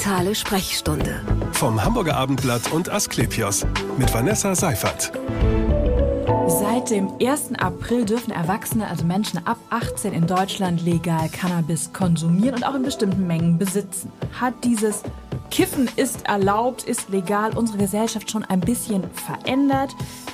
digitale Sprechstunde. Vom Hamburger Abendblatt und Asklepios mit Vanessa Seifert. Seit dem 1. April dürfen Erwachsene, also Menschen ab 18 in Deutschland legal Cannabis konsumieren und auch in bestimmten Mengen besitzen. Hat dieses Kiffen ist erlaubt, ist legal unsere Gesellschaft schon ein bisschen verändert?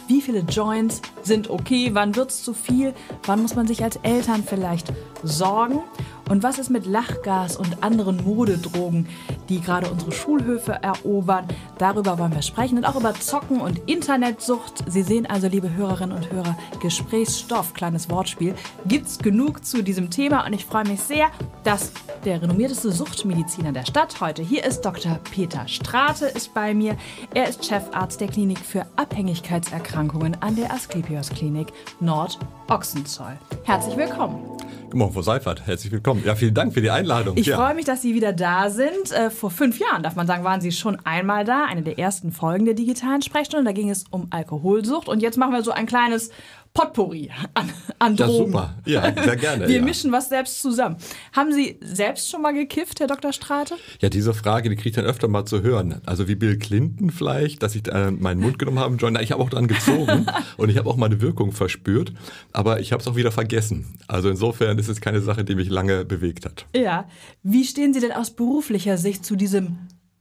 Wie viele Joints sind okay? Wann wird es zu viel? Wann muss man sich als Eltern vielleicht sorgen? Und was ist mit Lachgas und anderen Modedrogen, die gerade unsere Schulhöfe erobern? Darüber wollen wir sprechen und auch über Zocken und Internetsucht. Sie sehen also, liebe Hörerinnen und Hörer, Gesprächsstoff, kleines Wortspiel, gibt's genug zu diesem Thema und ich freue mich sehr, dass der renommierteste Suchtmediziner der Stadt heute hier ist. Dr. Peter Strate ist bei mir. Er ist Chefarzt der Klinik für Abhängigkeitserkrankungen an der Asklepios Klinik Nord Ochsenzoll. Herzlich willkommen. Guten Morgen, Frau Seifert. Herzlich willkommen. Ja, vielen Dank für die Einladung. Ich ja. freue mich, dass Sie wieder da sind. Äh, vor fünf Jahren, darf man sagen, waren Sie schon einmal da. Eine der ersten Folgen der digitalen Sprechstunde. Da ging es um Alkoholsucht. Und jetzt machen wir so ein kleines Potpourri an, an ja, Super, ja, sehr gerne. Wir ja. mischen was selbst zusammen. Haben Sie selbst schon mal gekifft, Herr Dr. Strate? Ja, diese Frage, die kriege ich dann öfter mal zu hören. Also wie Bill Clinton vielleicht, dass ich äh, meinen Mund genommen habe, John. ich habe auch dran gezogen und ich habe auch meine Wirkung verspürt, aber ich habe es auch wieder vergessen. Also insofern ist es keine Sache, die mich lange bewegt hat. Ja. Wie stehen Sie denn aus beruflicher Sicht zu diesem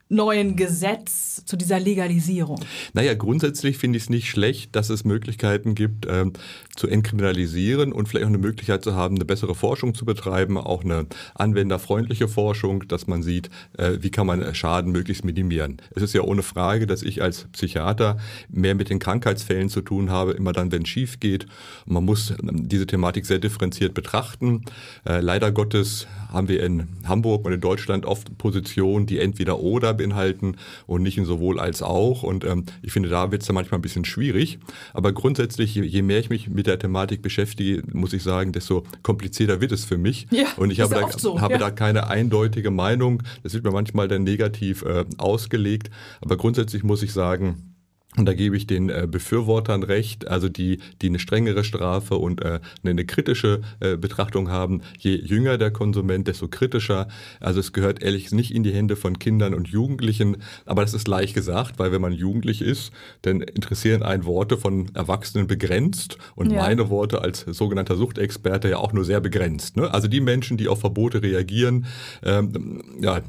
neuen Gesetz, zu dieser Legalisierung? Naja, grundsätzlich finde ich es nicht schlecht, dass es Möglichkeiten gibt, ähm, zu entkriminalisieren und vielleicht auch eine Möglichkeit zu haben, eine bessere Forschung zu betreiben, auch eine anwenderfreundliche Forschung, dass man sieht, äh, wie kann man Schaden möglichst minimieren. Es ist ja ohne Frage, dass ich als Psychiater mehr mit den Krankheitsfällen zu tun habe, immer dann, wenn es schief geht. Und man muss ähm, diese Thematik sehr differenziert betrachten. Äh, leider Gottes haben wir in Hamburg und in Deutschland oft Positionen, die entweder oder beinhalten und nicht in sowohl als auch. Und ähm, ich finde, da wird es dann manchmal ein bisschen schwierig. Aber grundsätzlich, je, je, mehr ich mich mit der Thematik beschäftige, muss ich sagen, desto komplizierter wird es für mich. Ja, und ich habe, da, so. habe ja. da keine eindeutige Meinung. Das wird mir manchmal dann negativ äh, ausgelegt. Aber grundsätzlich muss ich sagen, und da gebe ich den äh, Befürwortern recht, also die, die eine strengere Strafe und äh, eine, eine, kritische äh, Betrachtung haben. Je jünger der Konsument, desto kritischer. Also es gehört ehrlich nicht in die Hände von Kindern und Jugendlichen. Aber das ist leicht gesagt, weil wenn man jugendlich ist, dann interessieren einen Worte von Erwachsenen begrenzt und ja. meine Worte als sogenannter Suchtexperte ja auch nur sehr begrenzt. Ne? Also die Menschen, die auf Verbote reagieren, ähm, ja,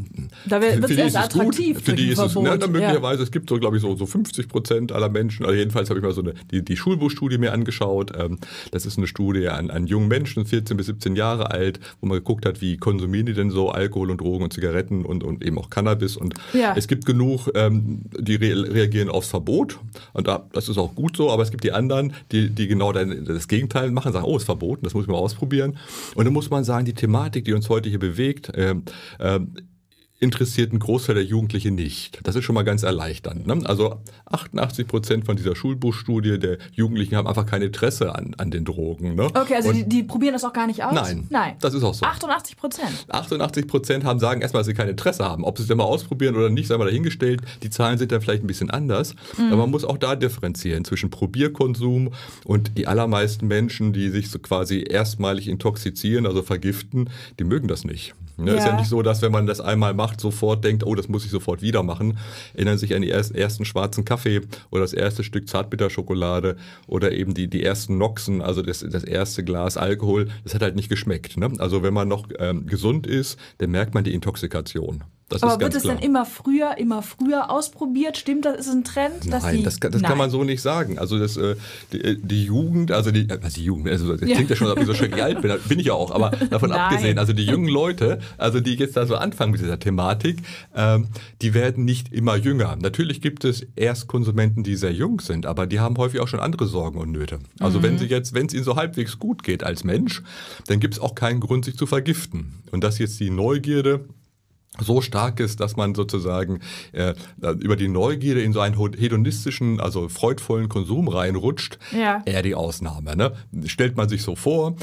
da wird es attraktiv. Gut, für, für die ist Verbot. es, ne, möglicherweise, ja. es gibt so, glaube ich, so, so 50 Prozent Prozent aller Menschen, also jedenfalls habe ich mal so eine, die, die Schulbuchstudie mir angeschaut. Ähm, das ist eine Studie an, an jungen Menschen, 14 bis 17 Jahre alt, wo man geguckt hat, wie konsumieren die denn so Alkohol und Drogen und Zigaretten und, und eben auch Cannabis. Und ja. es gibt genug, ähm, die re reagieren aufs Verbot. Und das ist auch gut so, aber es gibt die anderen, die, die genau das Gegenteil machen, sagen, oh, ist verboten, das muss ich mal ausprobieren. Und dann muss man sagen, die Thematik, die uns heute hier bewegt, ähm, interessiert einen Großteil der Jugendlichen nicht. Das ist schon mal ganz erleichternd. Ne? Also 88 Prozent von dieser Schulbuchstudie der Jugendlichen haben einfach kein Interesse an, an den Drogen. Ne? Okay, also die, die, probieren das auch gar nicht aus? Nein, Nein. das ist auch so. 88 Prozent? 88 Prozent haben, sagen erstmal, dass sie kein Interesse haben. Ob sie es denn mal ausprobieren oder nicht, sei mal dahingestellt. Die Zahlen sind dann vielleicht ein bisschen anders. Mhm. Aber man muss auch da differenzieren zwischen Probierkonsum und die allermeisten Menschen, die sich so quasi erstmalig intoxizieren, also vergiften, die mögen das nicht. Ne? Ja. Ist ja nicht so, dass wenn man das einmal macht, macht, sofort denkt, oh, das muss ich sofort wieder machen. Erinnern sich an die ersten schwarzen Kaffee oder das erste Stück Zartbitterschokolade oder eben die, die ersten Noxen, also das, das erste Glas Alkohol. Das hat halt nicht geschmeckt. Ne? Also wenn man noch ähm, gesund ist, dann merkt man die Intoxikation. Das Aber wird es klar. denn immer früher, immer früher ausprobiert? Stimmt das? Ist ein Trend? Nein, das, kann, das nein. kann man so nicht sagen. Also das, äh, die, äh, die, Jugend, also die, also die Jugend, also das klingt ja. schon, als ob ich so schrecklich alt bin, bin ich ja auch, aber davon nein. abgesehen, also die jungen Leute, also die jetzt da so anfangen mit dieser Thematik, ähm, die werden nicht immer jünger. Natürlich gibt es Erstkonsumenten, die sehr jung sind, aber die haben häufig auch schon andere Sorgen und Nöte. Also mhm. wenn sie jetzt, wenn es ihnen so halbwegs gut geht als Mensch, dann gibt es auch keinen Grund, sich zu vergiften. Und das jetzt die Neugierde so stark ist, dass man sozusagen äh, äh über die Neugierde in so einen hedonistischen, also freudvollen Konsum reinrutscht, ja. eher die Ausnahme. Ne? Stellt man sich so vor,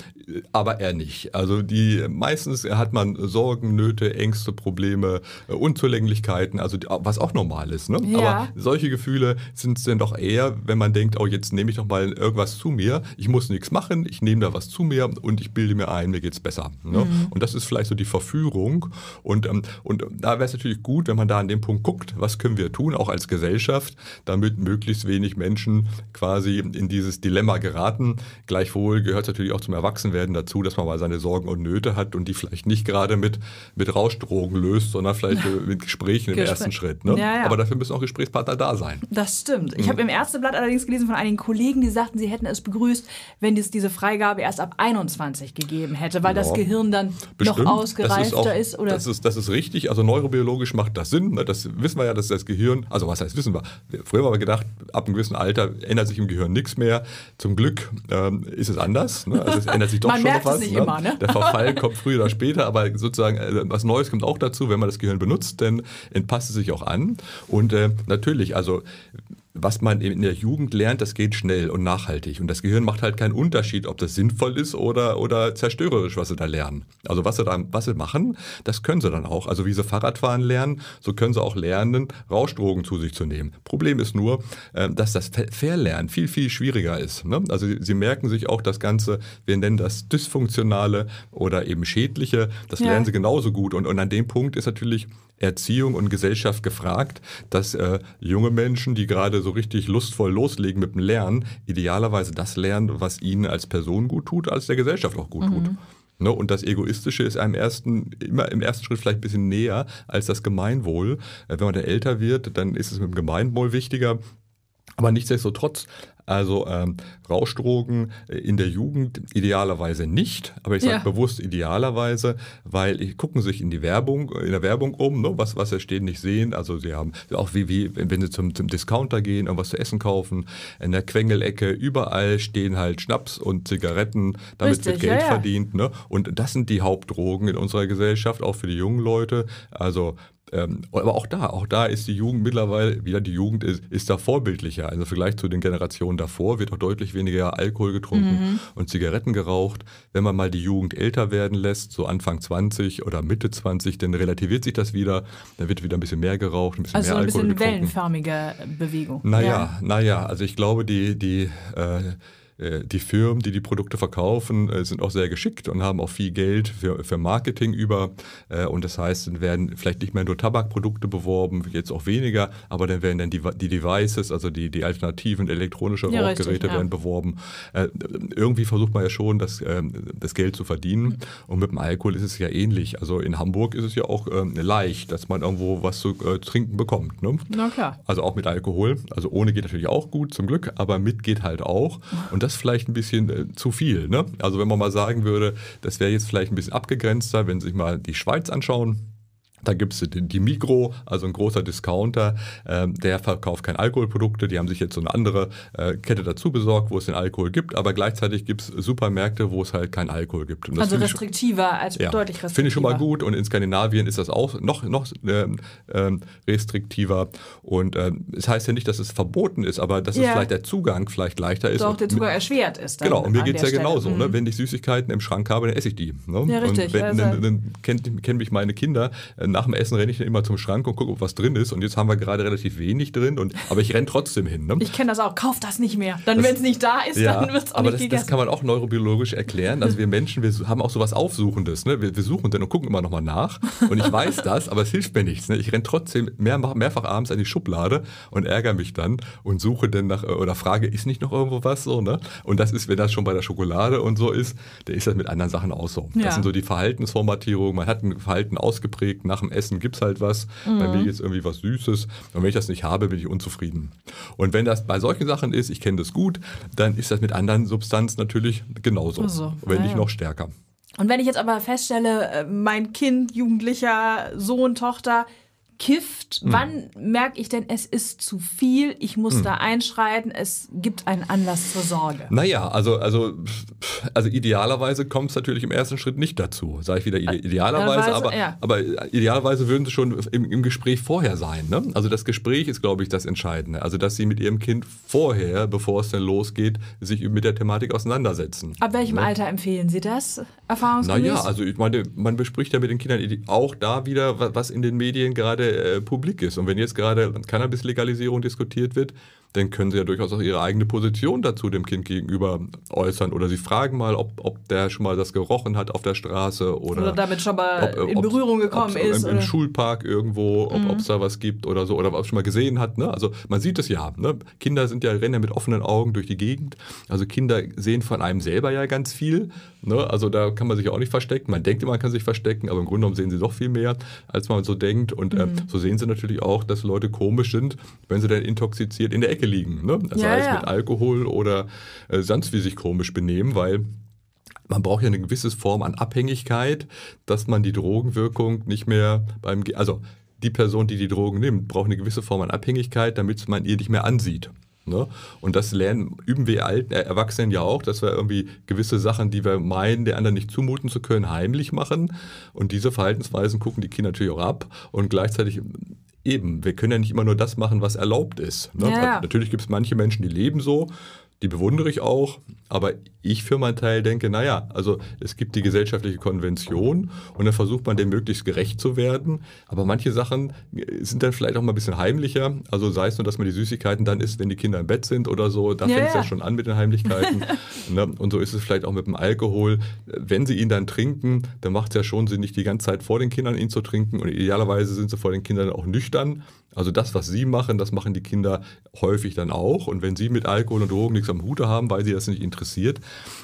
aber eher nicht. Also die meistens hat man Sorgen, Nöte, Ängste, Probleme, äh, Unzulänglichkeiten, also was auch normal ist. Ne? Ja. Aber solche Gefühle sind es dann doch eher, wenn man denkt, oh jetzt nehme ich doch mal irgendwas zu mir, ich muss nichts machen, ich nehme da was zu mir und ich bilde mir ein, mir geht's besser. Ne? Mhm. Und das ist vielleicht so die Verführung und ähm, und da wäre es natürlich gut, wenn man da an dem Punkt guckt, was können wir tun, auch als Gesellschaft, damit möglichst wenig Menschen quasi in dieses Dilemma geraten. Gleichwohl gehört es natürlich auch zum Erwachsenwerden dazu, dass man mal seine Sorgen und Nöte hat und die vielleicht nicht gerade mit, mit Rauschdrogen löst, sondern vielleicht mit Gesprächen im Gespräch. ersten Schritt. Ne? Ja, ja. Aber dafür müssen auch Gesprächspartner da sein. Das stimmt. Ich mhm. habe im Ärzteblatt allerdings gelesen von einigen Kollegen, die sagten, sie hätten es begrüßt, wenn es diese Freigabe erst ab 21 gegeben hätte, weil ja. das Gehirn dann Bestimmt. noch ausgereifter ist, auch, ist, oder? Das ist, das ist richtig wichtig. Also neurobiologisch macht das Sinn. Ne? Das wissen wir ja, dass das Gehirn, also was heißt wissen wir? Früher haben wir gedacht, ab einem gewissen Alter ändert sich im Gehirn nichts mehr. Zum Glück ähm, ist es anders. Ne? Also es ändert sich doch man schon merkt noch was. Es nicht ne? Immer, ne? Der Verfall kommt früher oder später, aber sozusagen äh, was Neues kommt auch dazu, wenn man das Gehirn benutzt, denn entpasst es sich auch an. Und äh, natürlich, also was man in der Jugend lernt, das geht schnell und nachhaltig. Und das Gehirn macht halt keinen Unterschied, ob das sinnvoll ist oder, oder zerstörerisch, was sie da lernen. Also was sie da was sie machen, das können sie dann auch. Also wie sie Fahrradfahren lernen, so können sie auch lernen, Rauschdrogen zu sich zu nehmen. Problem ist nur, äh, dass das Verlernen viel, viel schwieriger ist. Ne? Also sie merken sich auch das Ganze, wir nennen das dysfunktionale oder eben schädliche, das ja. lernen sie genauso gut. Und, und an dem Punkt ist natürlich Erziehung und Gesellschaft gefragt, dass äh, junge Menschen, die gerade so richtig lustvoll loslegen mit dem Lernen, idealerweise das lernen, was ihnen als Person gut tut, als der Gesellschaft auch gut mhm. tut. Ne? Und das Egoistische ist einem ersten, immer im ersten Schritt vielleicht ein bisschen näher als das Gemeinwohl. Äh, wenn man dann älter wird, dann ist es mit dem Gemeinwohl wichtiger, aber nichtsdestotrotz, also ähm, Rauschdrogen äh, in der Jugend idealerweise nicht, aber ich sage ja. bewusst idealerweise, weil ich, gucken sich in die Werbung, äh, in der Werbung um, ne, was was da steht, nicht sehen. Also sie haben auch wie, wie wenn sie zum, zum Discounter gehen irgendwas zu essen kaufen, in der Quengelecke überall stehen halt Schnaps und Zigaretten, damit Richtig, wird Geld ja, ja. verdient. Ne? Und das sind die Hauptdrogen in unserer Gesellschaft, auch für die jungen Leute. Also ähm, aber auch da, auch da ist die Jugend mittlerweile, wieder die Jugend ist, ist da vorbildlicher. Also im Vergleich zu den Generationen davor wird auch deutlich weniger Alkohol getrunken mhm. und Zigaretten geraucht. Wenn man mal die Jugend älter werden lässt, so Anfang 20 oder Mitte 20, dann relativiert sich das wieder. Dann wird wieder ein bisschen mehr geraucht, ein bisschen also mehr Alkohol getrunken. Also ein bisschen wellenförmige Bewegung. Naja, ja. naja, also ich glaube, die, die äh, äh, die Firmen, die die Produkte verkaufen, äh, sind auch sehr geschickt und haben auch viel Geld für, für Marketing über. Äh, und das heißt, dann werden vielleicht nicht mehr nur Tabakprodukte beworben, jetzt auch weniger, aber dann werden dann die, die Devices, also die, die alternativen elektronischen ja, Rauchgeräte richtig, ja. werden beworben. Irgendwie versucht man ja schon, das, ähm, das Geld zu verdienen. Hm. Und mit dem Alkohol ist es ja ähnlich. Also in Hamburg ist es ja auch ähm, leicht, dass man irgendwo was zu trinken bekommt. Ne? Na klar. Also auch mit Alkohol. Also ohne geht natürlich auch gut, zum Glück, aber mit geht halt auch. Und und das vielleicht ein bisschen äh, zu viel. Ne? Also wenn man mal sagen würde, das wäre jetzt vielleicht ein bisschen abgegrenzter, wenn Sie sich mal die Schweiz anschauen da gibt es die, die Migro, also ein großer Discounter, ähm, der verkauft keine Alkoholprodukte. Die haben sich jetzt so eine andere äh, Kette dazu besorgt, wo es den Alkohol gibt, aber gleichzeitig gibt es Supermärkte, wo es halt keinen Alkohol gibt. Und also restriktiver, ich, als ja, deutlich restriktiver. Finde ich schon mal gut und in Skandinavien ist das auch noch, noch ähm, ähm restriktiver. Und ähm, es das heißt ja nicht, dass es verboten ist, aber dass ja. es vielleicht der Zugang vielleicht leichter ist. Doch, der Zugang mit, erschwert ist. Dann genau, und mir geht es ja Stelle. genauso. Ne? Mhm. Ne? Wenn ich Süßigkeiten im Schrank habe, dann esse ich die. Ne? Ja, richtig. Und wenn, ja, also dann, dann, dann kennen kenn mich meine Kinder. Äh, nach dem Essen renne ich dann immer zum Schrank und gucke, ob was drin ist. Und jetzt haben wir gerade relativ wenig drin. Und, aber ich renne trotzdem hin. Ne? Ich kenne das auch. Kauf das nicht mehr. Dann, wenn es nicht da ist, ja, dann wird es auch aber nicht das, gegessen. das kann man auch neurobiologisch erklären. Also wir Menschen, wir haben auch sowas Aufsuchendes. Ne? Wir, wir suchen dann und gucken immer nochmal nach. Und ich weiß das, aber es hilft mir nichts. Ne? Ich renne trotzdem mehr, mehrfach abends an die Schublade und ärgere mich dann und suche dann nach äh, oder frage, ist nicht noch irgendwo was so? Ne? Und das ist, wenn das schon bei der Schokolade und so ist, dann ist das mit anderen Sachen auch so. Ja. Das sind so die Verhaltensformatierungen. Man hat ein Verhalten ausgeprägt nach dem Essen gibt es halt was. Mhm. Bei mir gibt es irgendwie was Süßes. Und wenn ich das nicht habe, bin ich unzufrieden. Und wenn das bei solchen Sachen ist, ich kenne das gut, dann ist das mit anderen Substanzen natürlich genauso. Also, wenn ja. nicht noch stärker. Und wenn ich jetzt aber feststelle, äh, mein Kind, Jugendlicher, Sohn, Tochter, kifft, mhm. wann merke ich denn, es ist zu viel, ich muss mhm. da einschreiten, es gibt einen Anlass zur Sorge? Naja, also, also, also idealerweise kommt es natürlich im ersten Schritt nicht dazu, sage ich wieder ide äh, idealerweise, aber, ja. aber idealerweise würden sie schon im, im Gespräch vorher sein. Ne? Also das Gespräch ist, glaube ich, das Entscheidende. Also dass sie mit ihrem Kind vorher, bevor es denn losgeht, sich mit der Thematik auseinandersetzen. Ab welchem ne? Alter empfehlen Sie das erfahrungsgemäß? Naja, also ich meine, man bespricht ja mit den Kindern auch da wieder, was in den Medien gerade äh, publik ist. Und wenn jetzt gerade Cannabis-Legalisierung diskutiert wird, dann können sie ja durchaus auch ihre eigene Position dazu dem Kind gegenüber äußern oder sie fragen mal, ob, ob der schon mal das gerochen hat auf der Straße oder, oder also damit schon mal ob, in Berührung gekommen ist. Im, Im, äh. Schulpark irgendwo, ob mhm. es da was gibt oder so oder ob es schon mal gesehen hat. Ne? Also man sieht es ja. Ne? Kinder sind ja, rennen ja mit offenen Augen durch die Gegend. Also Kinder sehen von einem selber ja ganz viel. Ne? Also da kann man sich auch nicht verstecken. Man denkt immer, man kann sich verstecken, aber im Grunde genommen sehen sie doch viel mehr, als man so denkt. Und äh, mhm. äh, so sehen sie natürlich auch, dass Leute komisch sind, wenn sie dann intoxiziert in der Ecke Strecke liegen. Ne? Sei ja, es ja. mit Alkohol oder äh, sonst wie sich komisch benehmen, weil man braucht ja eine gewisse Form an Abhängigkeit, dass man die Drogenwirkung nicht mehr beim, also die Person, die die Drogen nimmt, braucht eine gewisse Form an Abhängigkeit, damit man ihr nicht mehr ansieht. Ne? Und das lernen, üben wir alten äh, Erwachsenen ja auch, dass wir irgendwie gewisse Sachen, die wir meinen, der anderen nicht zumuten zu können, heimlich machen. Und diese Verhaltensweisen gucken die Kinder natürlich auch ab. Und gleichzeitig Eben, wir können ja nicht immer nur das machen, was erlaubt ist. Ne? Ja, Natürlich gibt es manche Menschen, die leben so die bewundere ich auch, aber ich für meinen Teil denke, naja, also es gibt die gesellschaftliche Konvention und dann versucht man dem möglichst gerecht zu werden, aber manche Sachen äh, sind dann vielleicht auch mal ein bisschen heimlicher, also sei es nur, dass man die Süßigkeiten dann isst, wenn die Kinder im Bett sind oder so, da ja, fängt es ja. ja. schon an mit den Heimlichkeiten ne? und so ist es vielleicht auch mit dem Alkohol, wenn sie ihn dann trinken, dann macht es ja schon Sinn, nicht die ganze Zeit vor den Kindern ihn zu trinken und idealerweise sind sie vor den Kindern auch nüchtern, also das, was sie machen, das machen die Kinder häufig dann auch. Und wenn sie mit Alkohol und Drogen nichts am Hute haben, weil sie das nicht interessiert,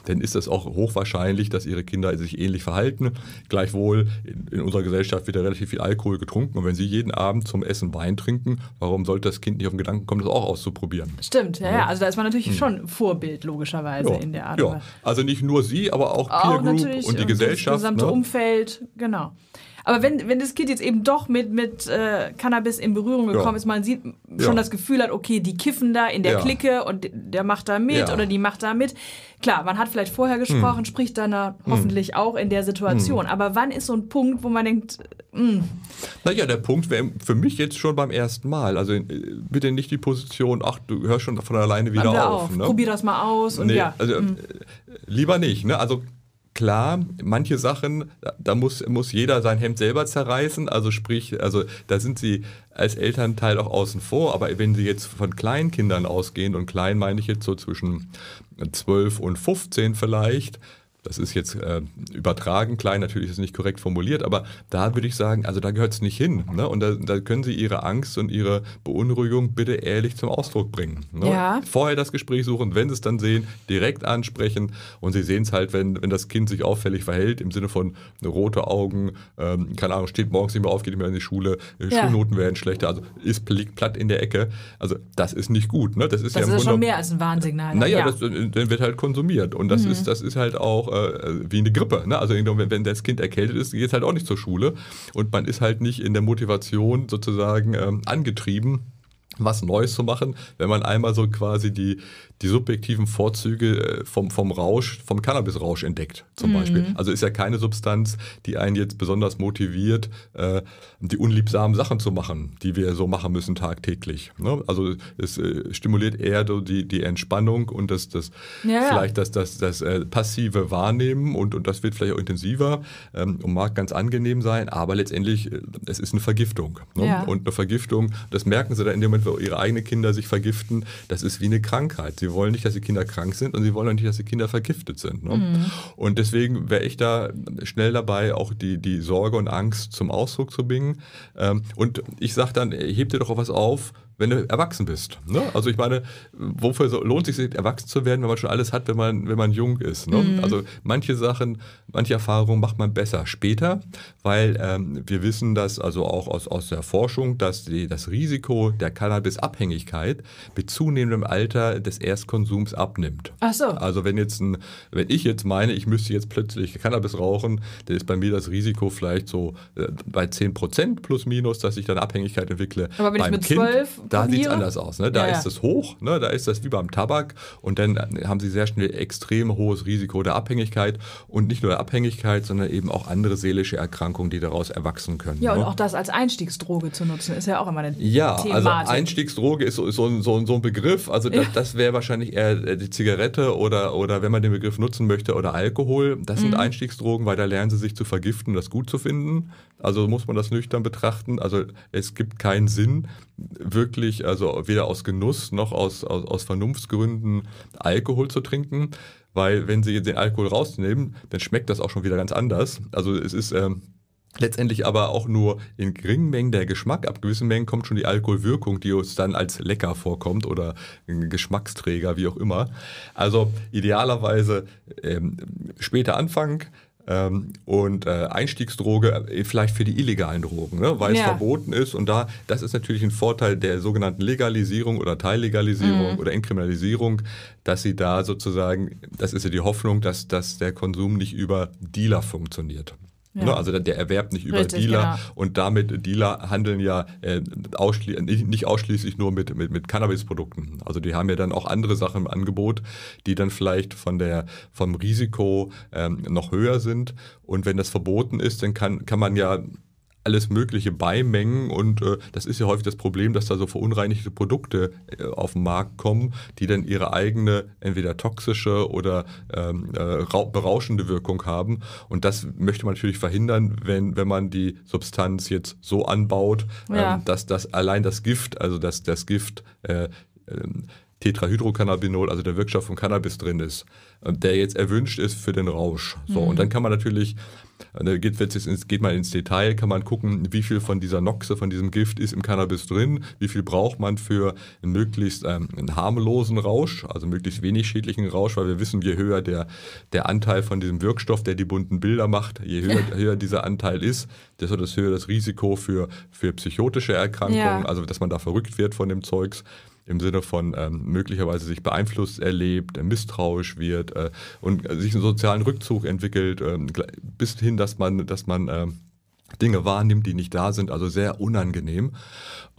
dann ist das auch hochwahrscheinlich, dass ihre Kinder sich ähnlich verhalten. Gleichwohl, in, in unserer Gesellschaft wird ja relativ viel Alkohol getrunken. Und wenn sie jeden Abend zum Essen Wein trinken, warum sollte das Kind nicht auf den Gedanken kommen, das auch auszuprobieren? Stimmt, ja, ja. Also da ist man natürlich hm. schon Vorbild, logischerweise, ja, in der Art. Ja. Also nicht nur sie, aber auch, auch Peer Group und die und Gesellschaft. Das gesamte ne? Umfeld, genau. Aber wenn, wenn das Kind jetzt eben doch mit, mit äh, Cannabis in Berührung gekommen ja. ist, man sieht schon ja. das Gefühl hat, okay, die kiffen da in der ja. Clique und der macht da mit oder die macht da mit. Klar, man hat vielleicht vorher gesprochen, hm. spricht dann hm. hoffentlich hm. auch in der Situation. Hm. Aber wann ist so ein Punkt, wo man denkt, hm. Naja, der Punkt wäre für mich jetzt schon beim ersten Mal. Also äh, bitte nicht die Position, ach, du hörst schon von alleine wieder auf. auf. Ne? Probier das mal aus und nee, ja. Also, hm. äh, Lieber nicht, ne? Also klar, manche Sachen, da muss, muss jeder sein Hemd selber zerreißen. Also sprich, also da sind sie als Elternteil auch außen vor. Aber wenn sie jetzt von kleinen Kindern ausgehen, und klein meine ich jetzt so zwischen 12 und 15 vielleicht, das ist jetzt äh, übertragen, klein, natürlich ist es nicht korrekt formuliert, aber da würde ich sagen, also da gehört es nicht hin. Ne? Und da, da, können Sie Ihre Angst und Ihre Beunruhigung bitte ehrlich zum Ausdruck bringen. Ne? Ja. Vorher das Gespräch suchen, wenn Sie es dann sehen, direkt ansprechen. Und Sie sehen es halt, wenn, wenn das Kind sich auffällig verhält, im Sinne von rote Augen, ähm, keine Ahnung, steht morgens nicht mehr auf, geht nicht mehr in die Schule, äh, ja. Schulnoten werden schlechter, also ist, liegt platt in der Ecke. Also das ist nicht gut. Ne? Das ist, das ja ist schon mehr als ein Warnsignal. Naja, ja. das, äh, dann wird halt konsumiert. Und das, mhm. ist, das ist halt auch äh, wie eine Grippe. Ne? Also wenn, wenn das Kind erkältet ist, geht es halt auch nicht zur Schule. Und man ist halt nicht in der Motivation sozusagen ähm, angetrieben was Neues zu machen, wenn man einmal so quasi die, die subjektiven Vorzüge äh, vom, vom Rausch, vom Cannabis-Rausch entdeckt, zum mhm. Beispiel. Also ist ja keine Substanz, die einen jetzt besonders motiviert, äh, die unliebsamen Sachen zu machen, die wir so machen müssen tagtäglich. Ne? Also es äh, stimuliert eher so die, die Entspannung und das, das ja, vielleicht das, das, das, äh, passive Wahrnehmen und, und das wird vielleicht auch intensiver ähm, und mag ganz angenehm sein, aber letztendlich, äh, es ist eine Vergiftung. Ne? Ja. Und eine Vergiftung, das merken sie dann in dem Moment, wo ihre eigenen Kinder sich vergiften, das ist wie eine Krankheit. Sie Sie wollen nicht, dass die Kinder krank sind und sie wollen auch nicht, dass die Kinder vergiftet sind. Ne? Mhm. Und deswegen wäre ich da schnell dabei, auch die, die Sorge und Angst zum Ausdruck zu bringen. Ähm, und ich sage dann, heb dir doch auch was auf wenn du erwachsen bist. Ne? Also ich meine, wofür so, lohnt es sich, erwachsen zu werden, wenn man schon alles hat, wenn man, wenn man jung ist. Ne? Mhm. Also manche Sachen, manche Erfahrungen macht man besser später, weil ähm, wir wissen, dass also auch aus, aus der Forschung, dass die, das Risiko der Cannabis-Abhängigkeit mit zunehmendem Alter des Erstkonsums abnimmt. Ach so. Also wenn jetzt ein, wenn ich jetzt meine, ich müsste jetzt plötzlich Cannabis rauchen, dann ist bei mir das Risiko vielleicht so äh, bei 10% plus minus, dass ich dann Abhängigkeit entwickle. Aber wenn ich mit kind, 12 da sieht es anders aus. Ne? Da ja, ist das hoch, ne? da ist das wie beim Tabak und dann haben sie sehr schnell extrem hohes Risiko der Abhängigkeit und nicht nur der Abhängigkeit, sondern eben auch andere seelische Erkrankungen, die daraus erwachsen können. Ja, und ne? auch das als Einstiegsdroge zu nutzen, ist ja auch immer eine Thematik. Ja, also Einstiegsdroge ist so, so, ein, so, so ein Begriff, also das, das wäre wahrscheinlich eher äh, die Zigarette oder, oder wenn man den Begriff nutzen möchte oder Alkohol, das mhm. sind Einstiegsdrogen, weil da lernen sie sich zu vergiften, das gut zu finden. Also muss man das nüchtern betrachten. Also es gibt keinen Sinn, wirklich, also weder aus Genuss noch aus, aus, aus Vernunftsgründen Alkohol zu trinken, weil wenn Sie den Alkohol rausnehmen, dann schmeckt das auch schon wieder ganz anders. Also es ist... Ähm, Letztendlich aber auch nur in geringen Mengen der Geschmack. Ab gewissen Mengen kommt schon die Alkoholwirkung, die uns dann als lecker vorkommt oder Geschmacksträger, wie auch immer. Also idealerweise ähm, später anfangen. Ähm, und äh, Einstiegsdroge äh, vielleicht für die illegalen Drogen, ne? weil ja. es verboten ist. Und da, das ist natürlich ein Vorteil der sogenannten Legalisierung oder Teillegalisierung mhm. oder Inkriminalisierung, dass sie da sozusagen, das ist ja die Hoffnung, dass, dass der Konsum nicht über Dealer funktioniert. Ne, ja. Also der Erwerb nicht über Richtig, Dealer genau. und damit Dealer handeln ja äh, ausschli nicht ausschließlich nur mit, mit, mit Cannabis-Produkten. Also die haben ja dann auch andere Sachen im Angebot, die dann vielleicht von der, vom Risiko ähm, noch höher sind. Und wenn das verboten ist, dann kann, kann man ja alles Mögliche beimengen und äh, das ist ja häufig das Problem, dass da so verunreinigte Produkte äh, auf den Markt kommen, die dann ihre eigene entweder toxische oder ähm, äh, berauschende Wirkung haben und das möchte man natürlich verhindern, wenn, wenn man die Substanz jetzt so anbaut, ähm, ja. ähm, dass das allein das Gift, also dass das Gift äh, ähm, Tetrahydrocannabinol, also der Wirkstoff von Cannabis drin ist, äh, der jetzt erwünscht ist für den Rausch. So, mhm. und dann kann man natürlich äh, ne, geht, jetzt geht man ins Detail, kann man gucken, wie viel von dieser Noxe, von diesem Gift ist im Cannabis drin, wie viel braucht man für einen möglichst ähm, einen harmlosen Rausch, also möglichst wenig schädlichen Rausch, weil wir wissen, je höher der, der Anteil von diesem Wirkstoff, der die bunten Bilder macht, je höher, höher dieser Anteil ist, desto das höher das Risiko für, für psychotische Erkrankungen, ja. also dass man da verrückt wird von dem Zeugs im Sinne von ähm, möglicherweise sich beeinflusst erlebt, äh, misstrauisch wird äh, und äh, sich einen sozialen Rückzug entwickelt, äh, bis hin, dass man, dass man ähm, Dinge wahrnimmt, die nicht da sind, also sehr unangenehm.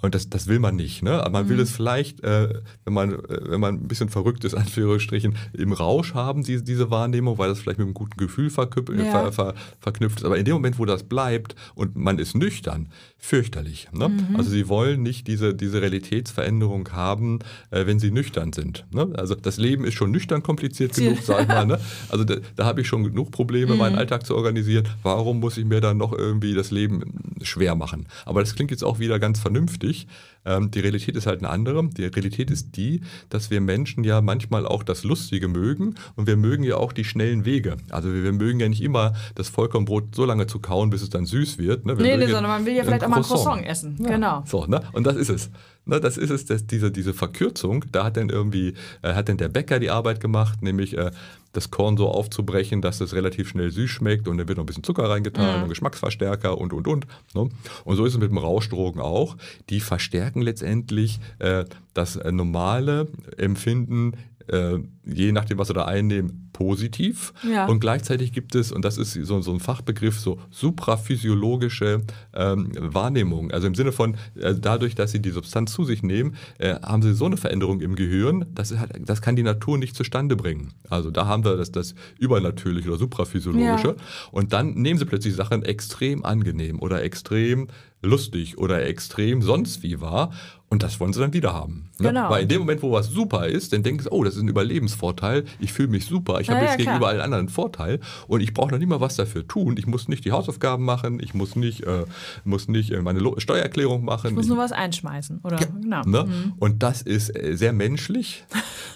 Und das, das will man nicht. Ne? man mhm. will es vielleicht, äh, wenn, man, äh, wenn man ein bisschen verrückt ist, Anführungsstrichen, im Rausch haben, die, diese Wahrnehmung, weil das vielleicht mit einem guten Gefühl äh, ja. ver, ver, verknüpft ist. Aber in dem Moment, wo das bleibt und man ist nüchtern, fürchterlich. Ne? Mhm. Also sie wollen nicht diese, diese Realitätsveränderung haben, äh, wenn sie nüchtern sind. Ne? Also das Leben ist schon nüchtern kompliziert genug, sag ich mal. Ne? Also da, da habe ich schon genug Probleme, mhm. meinen Alltag zu organisieren. Warum muss ich mir dann noch irgendwie das Leben schwer machen? Aber das klingt jetzt auch wieder ganz vernünftig ich. Ähm, die Realität ist halt eine andere. Die Realität ist die, dass wir Menschen ja manchmal auch das Lustige mögen und wir mögen ja auch die schnellen Wege. Also wir, wir mögen ja nicht immer das Vollkornbrot so lange zu kauen, bis es dann süß wird. Ne? Nee, nee, sondern man will ja vielleicht auch mal ein Croissant essen. Ja. Genau. So, ne? Und das ist es. Ne, das ist es, dass diese, diese Verkürzung, da hat dann irgendwie, äh, hat dann der Bäcker die Arbeit gemacht, nämlich äh, das Korn so aufzubrechen, dass es relativ schnell süß schmeckt und dann wird noch ein bisschen Zucker reingetan mhm. und Geschmacksverstärker und und und. Ne? Und so ist es mit dem Rauschdrogen auch. Die verstärken letztendlich äh, das äh, normale Empfinden äh, je nachdem, was sie da einnehmen, positiv. Ja. Und gleichzeitig gibt es, und das ist so, so ein Fachbegriff, so supraphysiologische ähm, Wahrnehmung. Also im Sinne von, äh, dadurch, dass sie die Substanz zu sich nehmen, äh, haben sie so eine Veränderung im Gehirn, das, halt, das kann die Natur nicht zustande bringen. Also da haben wir das, das übernatürliche oder supraphysiologische. Ja. Und dann nehmen sie plötzlich Sachen extrem angenehm oder extrem lustig oder extrem sonst wie wahr. Und das wollen sie dann wieder haben. Ne? Genau. Weil in dem Moment, wo was super ist, dann denken sie, oh, das ist ein Überlebensvorteil. Vorteil, ich fühle mich super, ich habe ja, jetzt gegenüber allen anderen einen Vorteil und ich brauche noch nicht mal was dafür tun. Ich muss nicht die Hausaufgaben machen, ich muss nicht, äh, muss nicht äh, meine Lo Steuererklärung machen. Ich muss ich, nur was einschmeißen, oder? Ja, genau. Ne? Mhm. Und das ist äh, sehr menschlich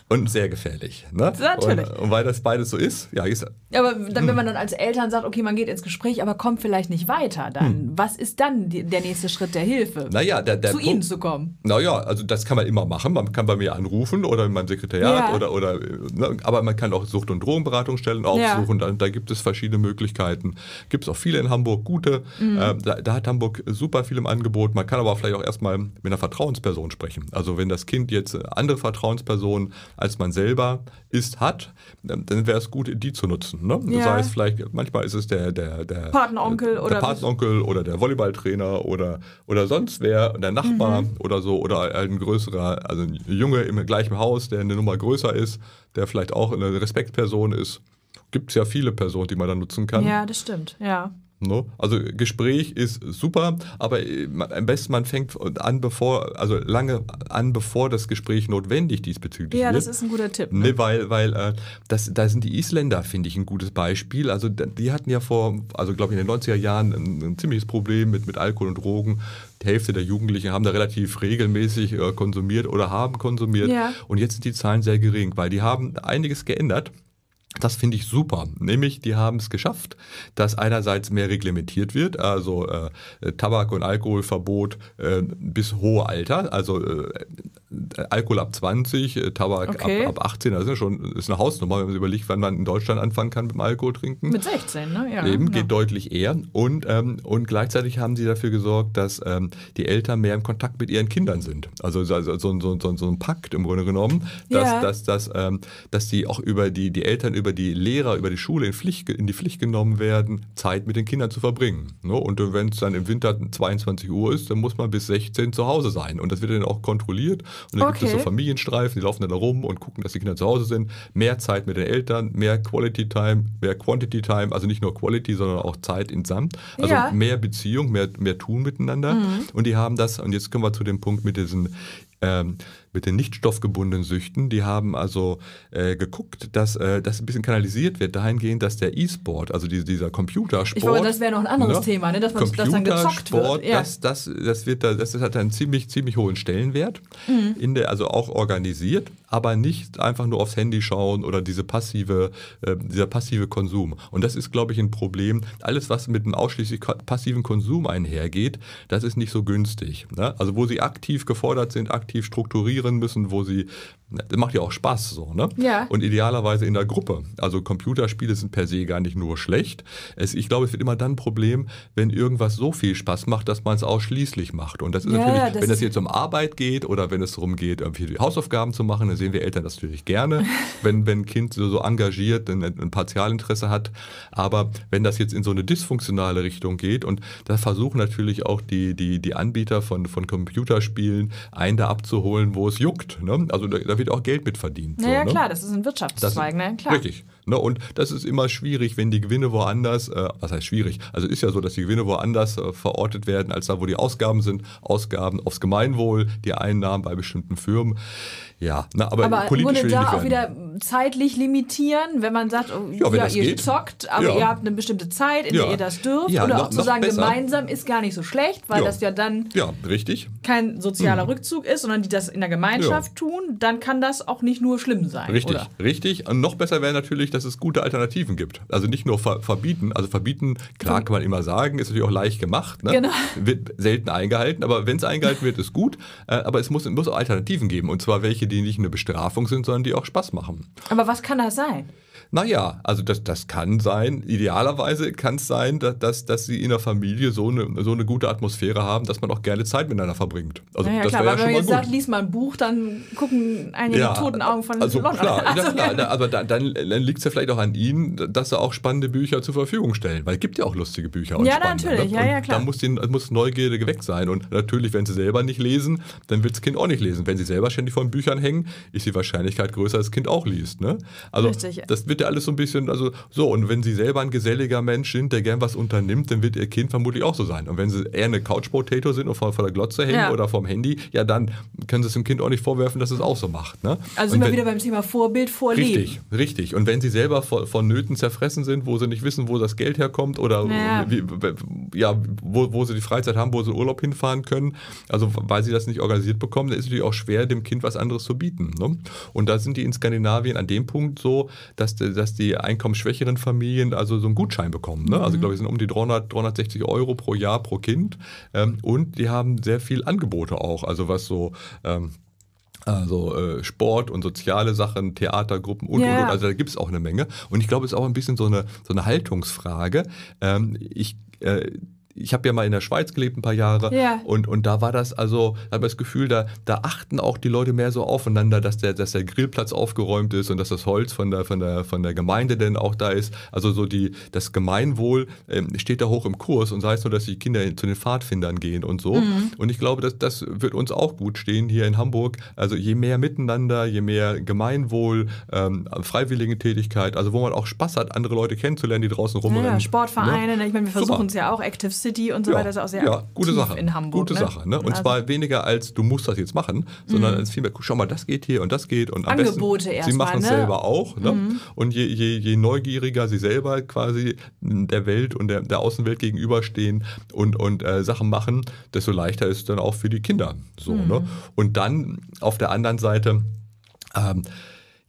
und sehr gefährlich. Ne? Natürlich. Und, äh, und, weil das beides so ist, ja, ist Aber dann, wenn hm. man dann als Eltern sagt, okay, man geht ins Gespräch, aber kommt vielleicht nicht weiter, dann mhm. was ist dann die, der nächste Schritt der Hilfe? Naja, der, der zu Punkt, Ihnen zu kommen. Naja, also das kann man immer machen. Man kann bei mir anrufen oder in meinem Sekretariat ja. oder, oder ne, aber man kann auch Sucht- und Drogenberatungsstellen aufsuchen. Ja. Da, da, gibt es verschiedene Möglichkeiten. Gibt es auch viele in Hamburg, gute. Mhm. Äh, da, da, hat Hamburg super viel im Angebot. Man kann aber vielleicht auch erstmal mit einer Vertrauensperson sprechen. Also wenn das Kind jetzt andere Vertrauenspersonen als man selber ist, hat, dann, wäre es gut, die zu nutzen. Ne? Ja. Sei es vielleicht, manchmal ist es der, der, der Patenonkel, der oder, Patenonkel oder der Volleyballtrainer oder, oder sonst wer, der Nachbar mhm. oder so, oder ein größerer, also ein Junge im gleichen Haus, der eine Nummer größer ist der vielleicht auch eine Respektperson ist. Gibt es ja viele Personen, die man da nutzen kann. Ja, das stimmt, ja. No? Ne? Also Gespräch ist super, aber äh, am besten man fängt an, bevor, also lange an, bevor das Gespräch notwendig diesbezüglich ja, wird. Ja, das ist ein guter Tipp. Ne, ne? Weil, weil äh, das, da sind die Isländer, finde ich, ein gutes Beispiel. Also die hatten ja vor, also glaube ich in den 90er Jahren ein, ein ziemliches Problem mit, mit Alkohol und Drogen. Die Hälfte der Jugendlichen haben da relativ regelmäßig äh, konsumiert oder haben konsumiert. Ja. Und jetzt sind die Zahlen sehr gering, weil die haben einiges geändert. Das finde ich super. Nämlich, die haben es geschafft, dass einerseits mehr reglementiert wird, also äh, Tabak- und Alkoholverbot äh, bis hohe Alter, also äh, Alkohol ab 20, äh, Tabak okay. ab, ab 18, das ist ja schon ist eine Hausnummer, wenn man sich überlegt, wann man in Deutschland anfangen kann mit dem Alkohol trinken. Mit 16, ne? Ja. Eben, ja. Genau. geht deutlich eher. Und, ähm, und gleichzeitig haben sie dafür gesorgt, dass ähm, die Eltern mehr im Kontakt mit ihren Kindern sind. Also so, so, so, so, ein Pakt im Grunde genommen, dass, ja. dass, dass, ähm, dass die auch über die, die Eltern, über die Lehrer, über die Schule in, Pflicht, in die Pflicht genommen werden, Zeit mit den Kindern zu verbringen. Ne? Und wenn es dann im Winter 22 Uhr ist, dann muss man bis 16 zu Hause sein. Und das wird dann auch kontrolliert und dann okay. gibt es so Familienstreifen, die laufen dann da rum und gucken, dass die Kinder zu Hause sind. Mehr Zeit mit den Eltern, mehr Quality Time, mehr Quantity Time, also nicht nur Quality, sondern auch Zeit insgesamt. Also ja. mehr Beziehung, mehr, mehr Tun miteinander. Mhm. Und die haben das, und jetzt kommen wir zu dem Punkt mit diesen ähm, mit den nicht stoffgebundenen Süchten, die haben also äh, geguckt, dass äh, das ein bisschen kanalisiert wird, dahingehend, dass der E-Sport, also die, dieser Computersport. Ich glaube, das wäre noch ein anderes ne? Thema, ne? dass man das dann gezockt wird. Ja. Das, das, das, wird da, das hat einen ziemlich, ziemlich hohen Stellenwert, mhm. in der, also auch organisiert, aber nicht einfach nur aufs Handy schauen oder diese passive, äh, dieser passive Konsum. Und das ist, glaube ich, ein Problem. Alles, was mit einem ausschließlich passiven Konsum einhergeht, das ist nicht so günstig. Ne? Also wo sie aktiv gefordert sind, aktiv strukturieren, programmieren müssen, wo sie, das macht ja auch Spaß so, ne? Ja. Und idealerweise in der Gruppe. Also Computerspiele sind per se gar nicht nur schlecht. Es, ich glaube, es wird immer dann ein Problem, wenn irgendwas so viel Spaß macht, dass man es ausschließlich macht. Und das ist ja, natürlich, das wenn es jetzt um Arbeit geht oder wenn es darum geht, irgendwie Hausaufgaben zu machen, dann sehen wir Eltern das natürlich gerne, wenn, wenn ein Kind so, so engagiert, ein, ein Partialinteresse hat. Aber wenn das jetzt in so eine dysfunktionale Richtung geht und da versuchen natürlich auch die, die, die Anbieter von, von Computerspielen einen da abzuholen, wo es es juckt. Ne? Also da, da, wird auch Geld mit verdient. Naja, so, ne? klar, das ist ein Wirtschaftszweig, das, ne? Klar. Richtig. Ne? Und das ist immer schwierig, wenn die Gewinne woanders, äh, was heißt schwierig? Also ist ja so, dass die Gewinne woanders äh, verortet werden, als da, wo die Ausgaben sind. Ausgaben aufs Gemeinwohl, die Einnahmen bei bestimmten Firmen. Ja, na, aber, aber politisch würde da auch wieder zeitlich limitieren, wenn man sagt, oh, ja, ja ihr geht. zockt, aber ja. ihr habt eine bestimmte Zeit, in ja. der ihr das dürft. oder noch, auch zu sagen, besser. gemeinsam ist gar nicht so schlecht, weil das ja dann kein sozialer mhm. Rückzug ist, sondern die das in der Gemeinschaft tun, dann kann das auch nicht nur schlimm sein. Richtig, oder? richtig. Und noch besser wäre natürlich, dass es gute Alternativen gibt. Also nicht nur ver verbieten. Also verbieten, klar kann man immer sagen, ist natürlich auch leicht gemacht. Ne? Genau. Wird selten eingehalten, aber wenn es eingehalten wird, ist gut. Äh, aber es muss, muss auch Alternativen geben. Und zwar welche, die die nicht eine Bestrafung sind, sondern die auch Spaß machen. Aber was kann das sein? Naja, also das, das kann sein. Idealerweise kann es sein, dass, dass sie in der Familie so eine, so eine gute Atmosphäre haben, dass man auch gerne Zeit miteinander verbringt. Also naja, das klar, aber ja wenn man jetzt sagt, lies mal ein Buch, dann gucken einige ja, toten Augen von also London. Klar, also, ja, klar, aber dann, dann liegt es ja vielleicht auch an Ihnen, dass Sie auch spannende Bücher zur Verfügung stellen, weil es gibt ja auch lustige Bücher. Und ja, spannende, ne? natürlich, ne? ja, ja, klar. Da muss, muss Neugierde geweckt sein. Und natürlich, wenn Sie selber nicht lesen, dann wird das Kind auch nicht lesen. Wenn Sie selber ständig von Büchern hängen, ist die Wahrscheinlichkeit größer, dass das Kind auch liest. Ne? Also Richtig. das wird ja alles so ein bisschen, also so, und wenn sie selber ein geselliger Mensch sind, der gern was unternimmt, dann wird ihr Kind vermutlich auch so sein. Und wenn sie eher eine Couch-Potato sind und vor, vor der Glotze hängen ja. oder vom Handy, ja, dann können sie es dem Kind auch nicht vorwerfen, dass es auch so macht. Ne? Also sind wir wieder beim Thema Vorbild, Vorleben. Richtig, richtig. Und wenn sie selber von, von Nöten zerfressen sind, wo sie nicht wissen, wo das Geld herkommt oder naja. wie, ja, wo, wo sie die Freizeit haben, wo sie Urlaub hinfahren können, also weil sie das nicht organisiert bekommen, dann ist es natürlich auch schwer, dem Kind was anderes zu bieten. Ne? Und da sind die in Skandinavien an dem Punkt so, dass der dass die einkommensschwächeren Familien also so einen Gutschein bekommen. Ne? Also, mhm. glaube ich, sind um die 300, 360 Euro pro Jahr pro Kind. Ähm, und die haben sehr viel Angebote auch. Also, was so. Ähm, also äh, Sport und soziale Sachen, Theatergruppen und, yeah. und, und. Also da gibt es auch eine Menge. Und ich glaube, es ist auch ein bisschen so eine, so eine Haltungsfrage. Ähm, ich, äh, ich habe ja mal in der Schweiz gelebt ein paar Jahre ja. und, und da war das also, da habe ich das Gefühl, da, da achten auch die Leute mehr so aufeinander, dass der, dass der Grillplatz aufgeräumt ist und dass das Holz von der, von der, von der Gemeinde denn auch da ist. Also so die, das Gemeinwohl ähm, steht da hoch im Kurs und sei es nur, dass die Kinder zu den Pfadfindern gehen und so. Mhm. Und ich glaube, dass, das wird uns auch gut stehen hier in Hamburg. Also je mehr miteinander, je mehr Gemeinwohl, ähm, freiwillige Tätigkeit, also wo man auch Spaß hat, andere Leute kennenzulernen, die draußen rumrennen. Ja, Sportvereine, ja? Ne? Ne? ich meine, wir versuchen es ja auch, Active City und so ja, weiter ist auch sehr ja, gute Sache. in Hamburg. Gute ne? Sache. Ne? Und also zwar weniger als du musst das jetzt machen, sondern als mhm. vielmehr, schau mal, das geht hier und das geht. Und am Angebote erstmal. Sie machen es ne? selber auch. Ne? Mhm. Und je, je, je neugieriger sie selber quasi der Welt und der, der Außenwelt gegenüberstehen und, und äh, Sachen machen, desto leichter ist es dann auch für die Kinder. So, ne? Mhm. Und dann auf der anderen Seite ähm,